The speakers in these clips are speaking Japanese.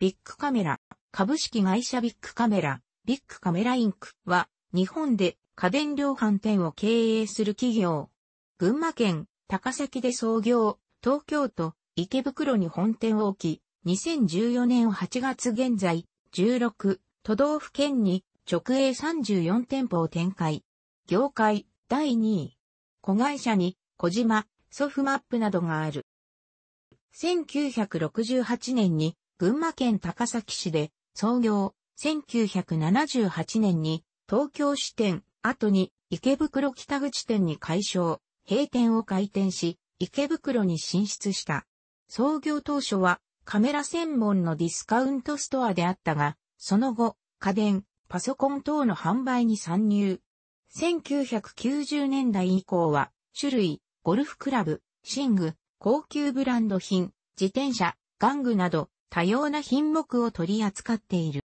ビッグカメラ、株式会社ビッグカメラ、ビッグカメラインクは、日本で家電量販店を経営する企業。群馬県高崎で創業、東京都池袋に本店を置き、2014年8月現在、16都道府県に直営34店舗を展開。業界第2位。子会社に小島、ソフマップなどがある。1968年に群馬県高崎市で、創業、1978年に、東京支店、後に、池袋北口店に改称、閉店を開店し、池袋に進出した。創業当初は、カメラ専門のディスカウントストアであったが、その後、家電、パソコン等の販売に参入。1990年代以降は、種類、ゴルフクラブ、寝具、高級ブランド品、自転車、玩具など、多様な品目を取り扱っている。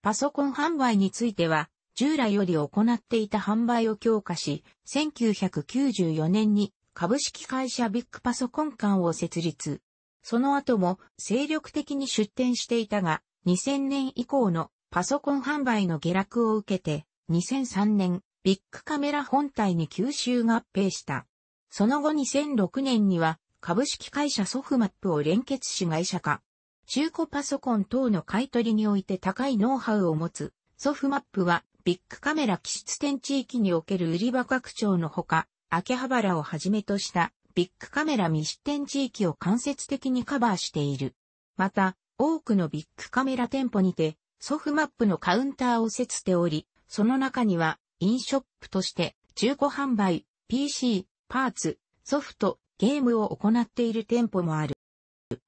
パソコン販売については、従来より行っていた販売を強化し、1994年に株式会社ビッグパソコン館を設立。その後も精力的に出展していたが、2000年以降のパソコン販売の下落を受けて、2003年、ビッグカメラ本体に吸収合併した。その後2006年には、株式会社ソフマップを連結し会社化。中古パソコン等の買取において高いノウハウを持つ、ソフマップは、ビッグカメラ機出店地域における売り場拡張のほか、秋葉原をはじめとしたビッグカメラ未出店地域を間接的にカバーしている。また、多くのビッグカメラ店舗にて、ソフマップのカウンターを設しており、その中には、インショップとして、中古販売、PC、パーツ、ソフト、ゲームを行っている店舗もある。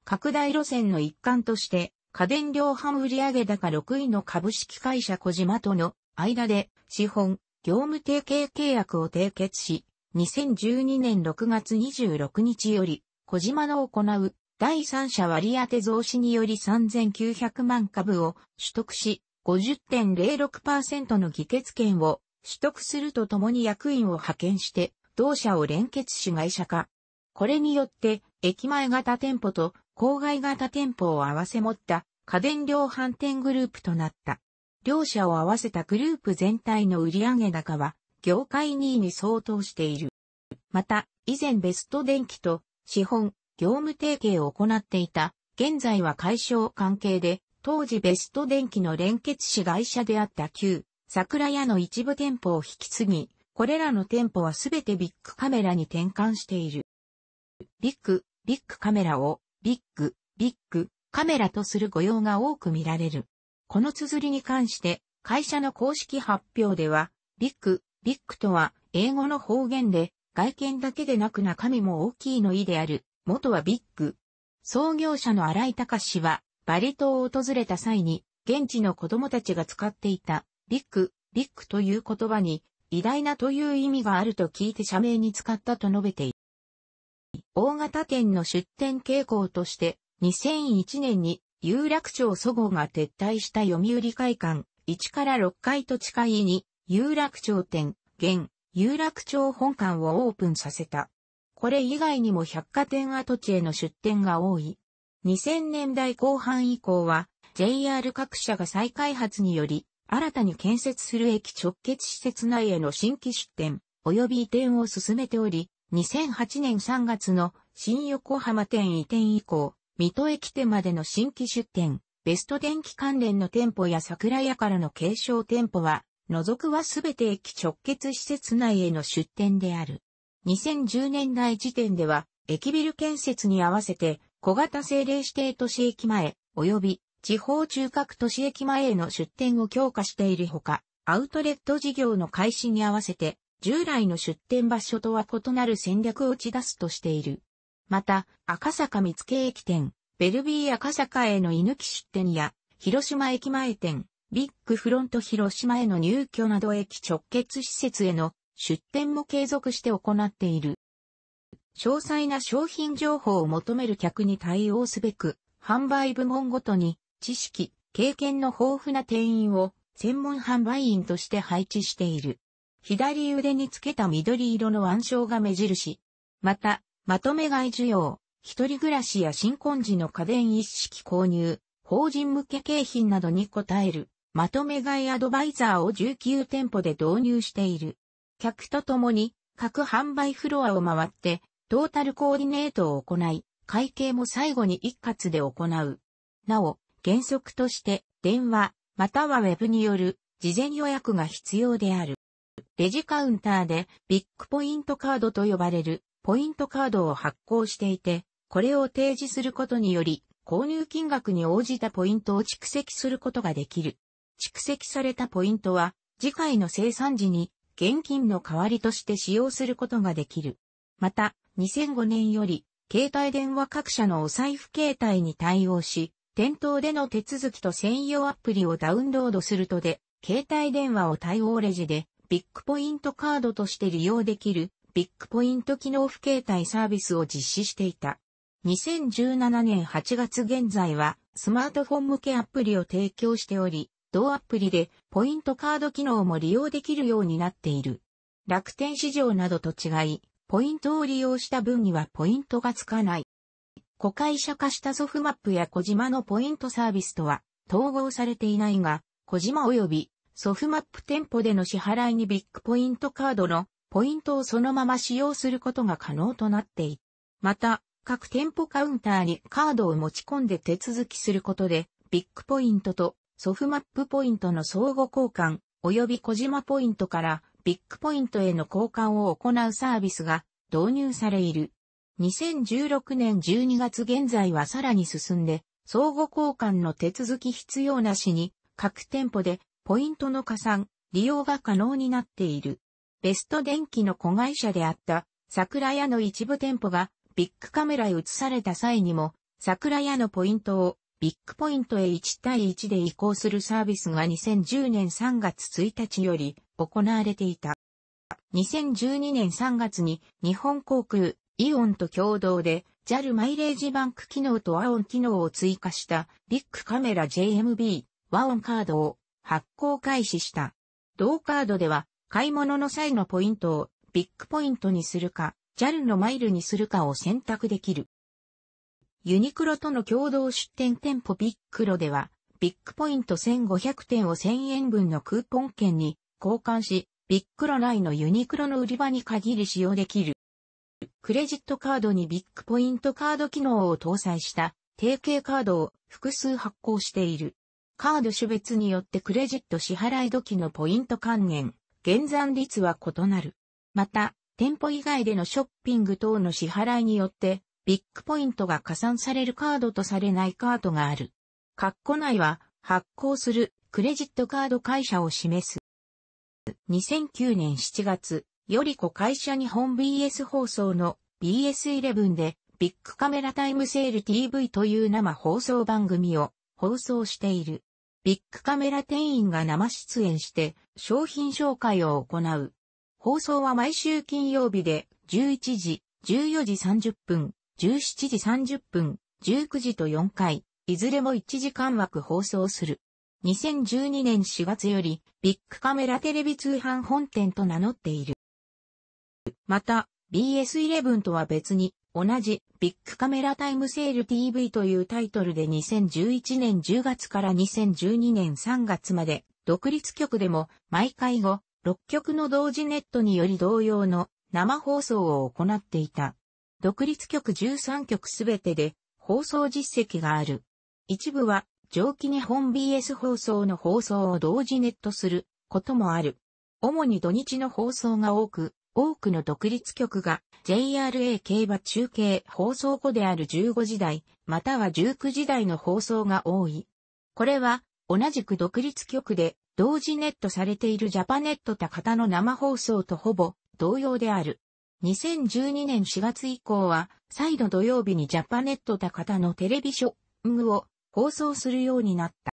拡大路線の一環として、家電量販売上高6位の株式会社小島との間で資本、業務提携契約を締結し、2012年6月26日より、小島の行う第三者割当増資により3900万株を取得し、50.06%の議決権を取得するとともに役員を派遣して、同社を連結し会社化。これによって、駅前型店舗と郊外型店舗を合わせ持った家電量販店グループとなった。両社を合わせたグループ全体の売上高は、業界2位に相当している。また、以前ベスト電機と資本、業務提携を行っていた、現在は解消関係で、当時ベスト電機の連結子会社であった旧、桜屋の一部店舗を引き継ぎ、これらの店舗はすべてビッグカメラに転換している。ビッグビッグカメラをビッグ、ビッグカメラとする誤用が多く見られる。この綴りに関して会社の公式発表ではビッグ、ビッグとは英語の方言で外見だけでなく中身も大きいの意である。元はビッグ。創業者の荒井隆氏はバリ島を訪れた際に現地の子供たちが使っていたビッグ、ビッグという言葉に偉大なという意味があると聞いて社名に使ったと述べている。大型店の出店傾向として、2001年に有楽町祖語が撤退した読売会館、1から6階と近いに、有楽町店、現、有楽町本館をオープンさせた。これ以外にも百貨店跡地への出店が多い。2000年代後半以降は、JR 各社が再開発により、新たに建設する駅直結施設内への新規出店、及び移転を進めており、2008年3月の新横浜店移転以降、水戸駅店までの新規出店、ベスト電気関連の店舗や桜屋からの継承店舗は、除くはすべて駅直結施設内への出店である。2010年代時点では、駅ビル建設に合わせて、小型政令指定都市駅前、及び地方中核都市駅前への出店を強化しているほか、アウトレット事業の開始に合わせて、従来の出店場所とは異なる戦略を打ち出すとしている。また、赤坂見附駅店、ベルビー赤坂への居抜き出店や、広島駅前店、ビッグフロント広島への入居など駅直結施設への出店も継続して行っている。詳細な商品情報を求める客に対応すべく、販売部門ごとに知識、経験の豊富な店員を専門販売員として配置している。左腕につけた緑色の腕章が目印。また、まとめ買い需要、一人暮らしや新婚時の家電一式購入、法人向け景品などに応える、まとめ買いアドバイザーを19店舗で導入している。客と共に、各販売フロアを回って、トータルコーディネートを行い、会計も最後に一括で行う。なお、原則として、電話、またはウェブによる、事前予約が必要である。レジカウンターでビッグポイントカードと呼ばれるポイントカードを発行していて、これを提示することにより、購入金額に応じたポイントを蓄積することができる。蓄積されたポイントは、次回の生産時に現金の代わりとして使用することができる。また、2005年より、携帯電話各社のお財布携帯に対応し、店頭での手続きと専用アプリをダウンロードするとで、携帯電話を対応レジでビッグポイントカードとして利用できるビッグポイント機能不携帯サービスを実施していた。2017年8月現在はスマートフォン向けアプリを提供しており、同アプリでポイントカード機能も利用できるようになっている。楽天市場などと違い、ポイントを利用した分にはポイントがつかない。子会社化したソフマップや小島のポイントサービスとは統合されていないが、小島及びソフマップ店舗での支払いにビッグポイントカードのポイントをそのまま使用することが可能となっている。また、各店舗カウンターにカードを持ち込んで手続きすることで、ビッグポイントとソフマップポイントの相互交換、及び小島ポイントからビッグポイントへの交換を行うサービスが導入されいる。2016年12月現在はさらに進んで、相互交換の手続き必要なしに、各店舗でポイントの加算、利用が可能になっている。ベスト電機の子会社であった桜屋の一部店舗がビッグカメラへ移された際にも桜屋のポイントをビッグポイントへ1対1で移行するサービスが2010年3月1日より行われていた。2012年3月に日本航空、イオンと共同で JAL マイレージバンク機能とオン機能を追加したビッグカメラ JMB ワオンカードを発行開始した。同カードでは、買い物の際のポイントをビッグポイントにするか、JAL のマイルにするかを選択できる。ユニクロとの共同出店店舗ビッグロでは、ビッグポイント1500点を1000円分のクーポン券に交換し、ビッグロ内のユニクロの売り場に限り使用できる。クレジットカードにビッグポイントカード機能を搭載した提携カードを複数発行している。カード種別によってクレジット支払い時のポイント還元、減算率は異なる。また、店舗以外でのショッピング等の支払いによって、ビッグポイントが加算されるカードとされないカードがある。括弧内は、発行するクレジットカード会社を示す。2009年7月、より子会社日本 BS 放送の BS11 でビッグカメラタイムセール TV という生放送番組を放送している。ビッグカメラ店員が生出演して商品紹介を行う。放送は毎週金曜日で11時、14時30分、17時30分、19時と4回、いずれも1時間枠放送する。2012年4月よりビッグカメラテレビ通販本店と名乗っている。また、BS11 とは別に同じビッグカメラタイムセール TV というタイトルで2011年10月から2012年3月まで独立局でも毎回後6局の同時ネットにより同様の生放送を行っていた。独立局13局すべてで放送実績がある。一部は上記日本 BS 放送の放送を同時ネットすることもある。主に土日の放送が多く、多くの独立局が JRA 競馬中継放送後である15時台、または19時台の放送が多い。これは、同じく独立局で同時ネットされているジャパネット高田の生放送とほぼ同様である。2012年4月以降は、再度土曜日にジャパネット高田のテレビショッングを放送するようになった。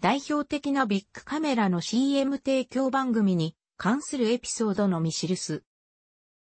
代表的なビッグカメラの CM 提供番組に関するエピソードのみ記す。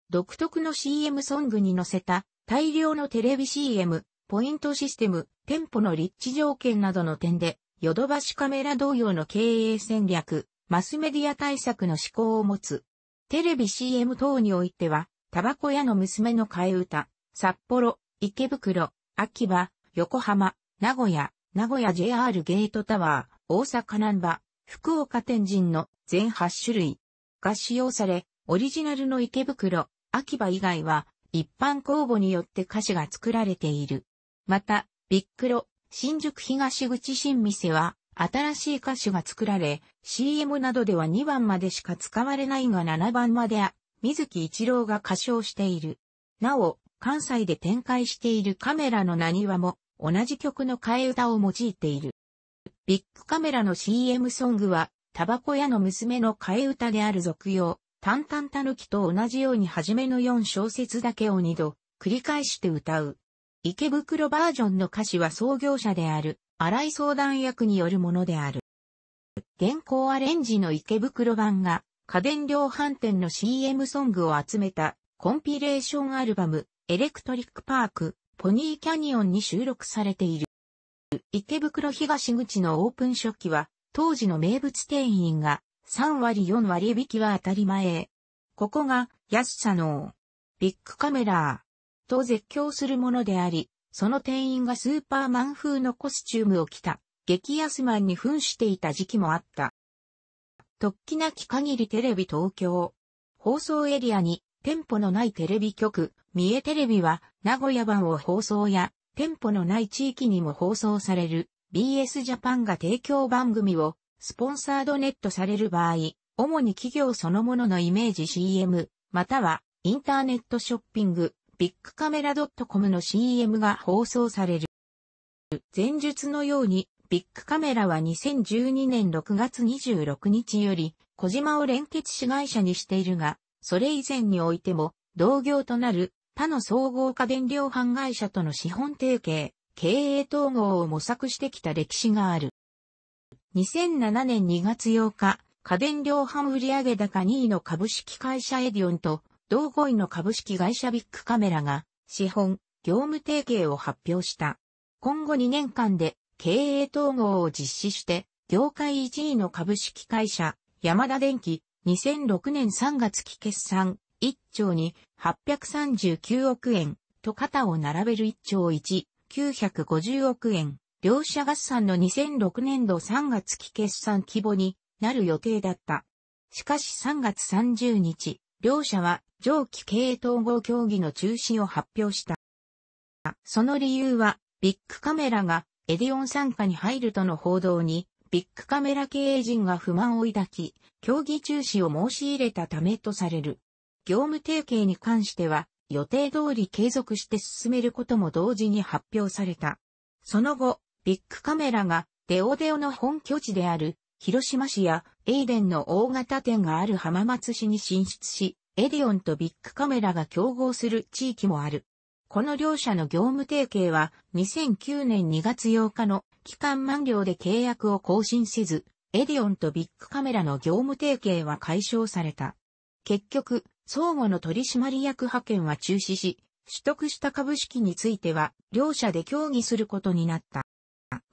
独特の CM ソングに載せた大量のテレビ CM、ポイントシステム、店舗の立地条件などの点で、ヨドバシカメラ同様の経営戦略、マスメディア対策の思考を持つ。テレビ CM 等においては、タバコ屋の娘の替え歌、札幌、池袋、秋葉、横浜、名古屋、名古屋 JR ゲートタワー、大阪南波、福岡天神の全8種類。が使用され、オリジナルの池袋、秋葉以外は、一般公募によって歌詞が作られている。また、ビックロ、新宿東口新店は、新しい歌詞が作られ、CM などでは2番までしか使われないが7番まで、水木一郎が歌唱している。なお、関西で展開しているカメラの何話も、同じ曲の替え歌を用いている。ビッグカメラの CM ソングは、タバコ屋の娘の替え歌である俗用、タンタンタヌキと同じように初めの4小節だけを2度、繰り返して歌う。池袋バージョンの歌詞は創業者である、荒井相談役によるものである。現行アレンジの池袋版が、家電量販店の CM ソングを集めた、コンピレーションアルバム、エレクトリックパーク、ポニーキャニオンに収録されている。池袋東口のオープン初期は、当時の名物店員が3割4割引きは当たり前。ここが安さのビッグカメラーと絶叫するものであり、その店員がスーパーマン風のコスチュームを着た激安マンに扮していた時期もあった。突起なき限りテレビ東京。放送エリアに店舗のないテレビ局、三重テレビは名古屋版を放送や店舗のない地域にも放送される BS ジャパンが提供番組をスポンサードネットされる場合、主に企業そのもののイメージ CM、またはインターネットショッピング、ビッグカメラ .com の CM が放送される。前述のように、ビッグカメラは2012年6月26日より、小島を連結子会社にしているが、それ以前においても、同業となる他の総合家電量販会社との資本提携、経営統合を模索してきた歴史がある。2007年2月8日、家電量販売上高2位の株式会社エディオンと、同5位の株式会社ビッグカメラが、資本、業務提携を発表した。今後2年間で、経営統合を実施して、業界1位の株式会社、山田電機、2006年3月期決算、1兆に839億円と肩を並べる1兆1、950億円、両社合算の2006年度3月期決算規模になる予定だった。しかし3月30日、両社は上記経営統合協議の中止を発表した。その理由は、ビッグカメラがエディオン傘下に入るとの報道に、ビッグカメラ経営陣が不満を抱き、協議中止を申し入れたためとされる。業務提携に関しては、予定通り継続して進めることも同時に発表された。その後、ビッグカメラがデオデオの本拠地である広島市やエイデンの大型店がある浜松市に進出し、エディオンとビッグカメラが競合する地域もある。この両社の業務提携は2009年2月8日の期間満了で契約を更新せず、エディオンとビッグカメラの業務提携は解消された。結局、相互の取締役派遣は中止し、取得した株式については、両社で協議することになった。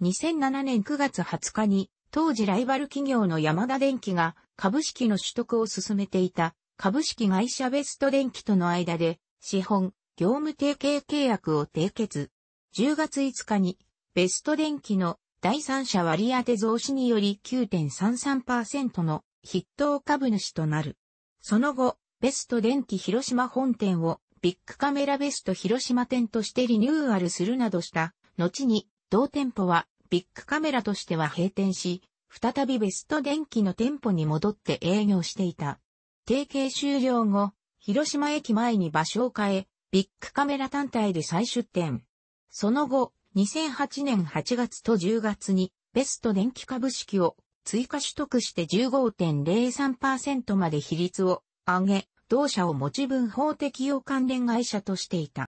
2007年9月20日に、当時ライバル企業の山田電機が株式の取得を進めていた株式会社ベスト電機との間で資本、業務提携契約を締結。10月5日にベスト電機の第三者割当増資により9.33%の筆頭株主となる。その後、ベスト電機広島本店をビッグカメラベスト広島店としてリニューアルするなどした、後に同店舗はビッグカメラとしては閉店し、再びベスト電機の店舗に戻って営業していた。提携終了後、広島駅前に場所を変え、ビッグカメラ単体で再出店。その後、2008年8月と10月に、ベスト電機株式を追加取得して15.03%まで比率を上げ、同社を持ち分法適用関連会社としていた。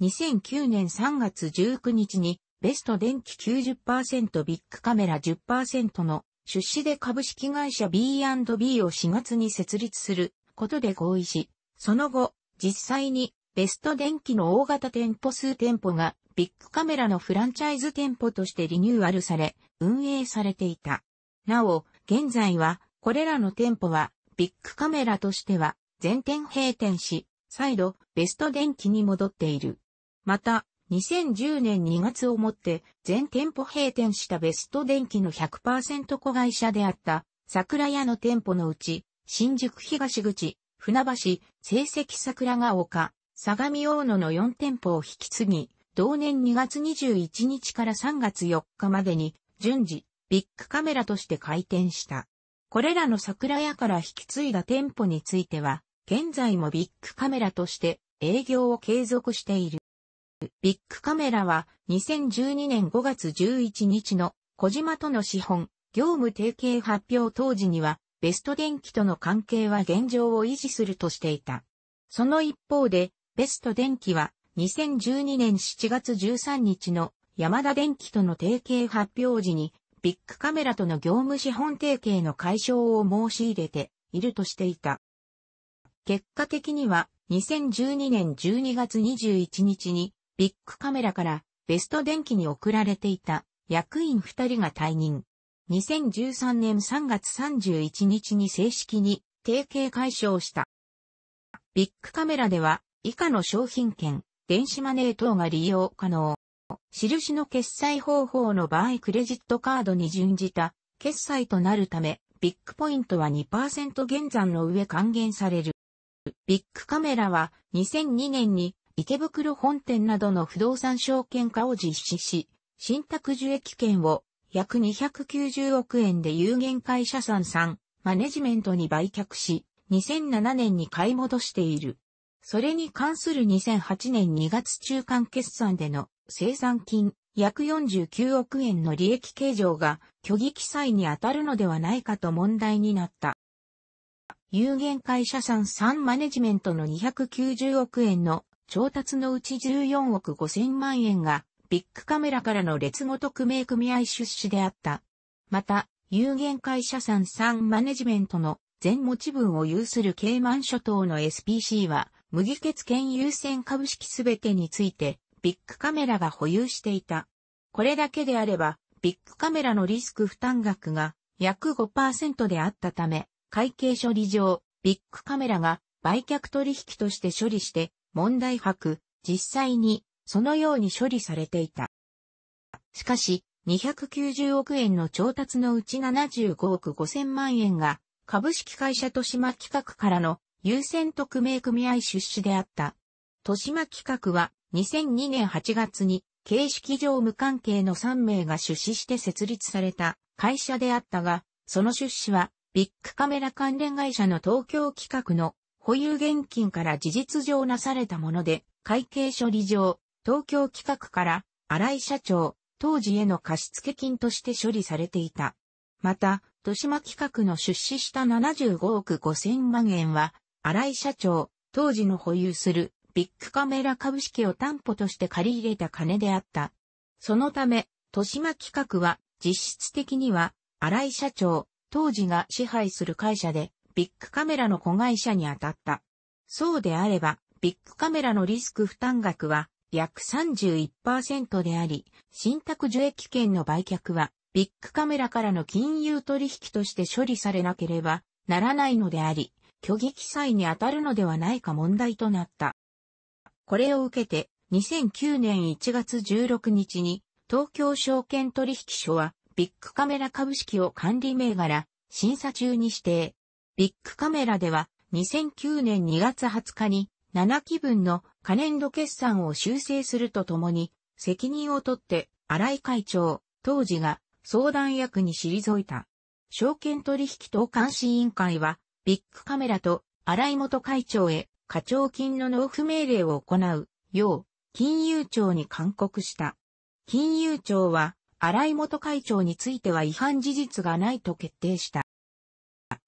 2009年3月19日に、ベスト電機90%ビッグカメラ10%の出資で株式会社 B&B を4月に設立することで合意し、その後、実際にベスト電機の大型店舗数店舗がビッグカメラのフランチャイズ店舗としてリニューアルされ、運営されていた。なお、現在は、これらの店舗は、ビッグカメラとしては、全店閉店し、再度、ベスト電機に戻っている。また、2010年2月をもって全店舗閉店したベスト電機の100%子会社であった桜屋の店舗のうち、新宿東口、船橋、成績桜ヶ丘、相模大野の4店舗を引き継ぎ、同年2月21日から3月4日までに順次、ビッグカメラとして開店した。これらの桜屋から引き継いだ店舗については、現在もビッグカメラとして営業を継続している。ビッグカメラは2012年5月11日の小島との資本、業務提携発表当時にはベスト電機との関係は現状を維持するとしていた。その一方で、ベスト電機は2012年7月13日の山田電機との提携発表時にビッグカメラとの業務資本提携の解消を申し入れているとしていた。結果的には2012年12月21日にビッグカメラからベスト電気に送られていた役員2人が退任。2013年3月31日に正式に提携解消した。ビッグカメラでは以下の商品券、電子マネー等が利用可能。印の決済方法の場合クレジットカードに準じた決済となるため、ビッグポイントは2%減算の上還元される。ビッグカメラは2002年に池袋本店などの不動産証券化を実施し、信託受益権を約290億円で有限会社さんさんマネジメントに売却し、2007年に買い戻している。それに関する2008年2月中間決算での生産金約49億円の利益計上が虚偽記載に当たるのではないかと問題になった。有限会社さん3マネジメントの290億円の調達のうち14億5千万円がビッグカメラからの列ご特命組合出資であった。また、有限会社さん3マネジメントの全持ち分を有するケイマン諸島の SPC は、無議決権優先株式すべてについて、ビッグカメラが保有していた。これだけであれば、ビッグカメラのリスク負担額が約5%であったため、会計処理上、ビッグカメラが売却取引として処理して問題博、実際にそのように処理されていた。しかし、290億円の調達のうち75億5000万円が株式会社豊島企画からの優先特命組合出資であった。豊島企画は2002年8月に形式上無関係の3名が出資して設立された会社であったが、その出資はビッグカメラ関連会社の東京企画の保有現金から事実上なされたもので、会計処理上、東京企画から荒井社長、当時への貸付金として処理されていた。また、豊島企画の出資した75億5000万円は、荒井社長、当時の保有するビッグカメラ株式を担保として借り入れた金であった。そのため、豊島企画は実質的には、荒井社長、当時が支配する会社で、ビッグカメラの子会社に当たった。そうであれば、ビッグカメラのリスク負担額は約31%であり、信託受益権の売却は、ビッグカメラからの金融取引として処理されなければならないのであり、虚偽記載に当たるのではないか問題となった。これを受けて、2009年1月16日に、東京証券取引所は、ビッグカメラ株式を管理銘柄、審査中に指定。ビッグカメラでは2009年2月20日に7期分の可燃度決算を修正するとともに、責任を取って新井会長、当時が相談役に退いた。証券取引等監視委員会は、ビッグカメラと新井元会長へ課長金の納付命令を行うよう、金融庁に勧告した。金融庁は、新井元会長については違反事実がないと決定した。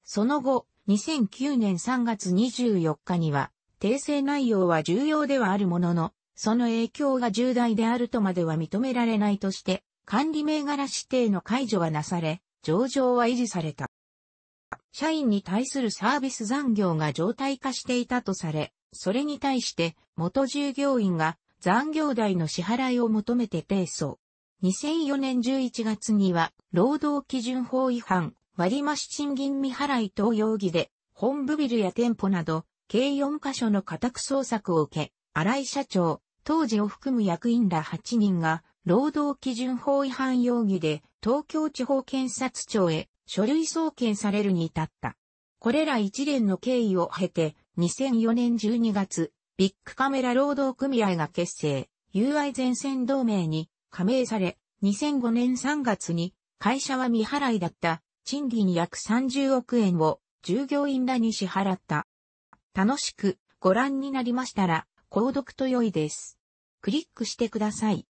その後、2009年3月24日には、訂正内容は重要ではあるものの、その影響が重大であるとまでは認められないとして、管理銘柄指定の解除がなされ、上場は維持された。社員に対するサービス残業が常態化していたとされ、それに対して元従業員が残業代の支払いを求めて提訴。2004年11月には、労働基準法違反、割増賃金未払い等容疑で、本部ビルや店舗など、計4カ所の家宅捜索を受け、荒井社長、当時を含む役員ら8人が、労働基準法違反容疑で、東京地方検察庁へ書類送検されるに至った。これら一連の経緯を経て、2004年12月、ビッグカメラ労働組合が結成、UI 前線同盟に加盟され、2005年3月に会社は未払いだった賃金約30億円を従業員らに支払った。楽しくご覧になりましたら、購読と良いです。クリックしてください。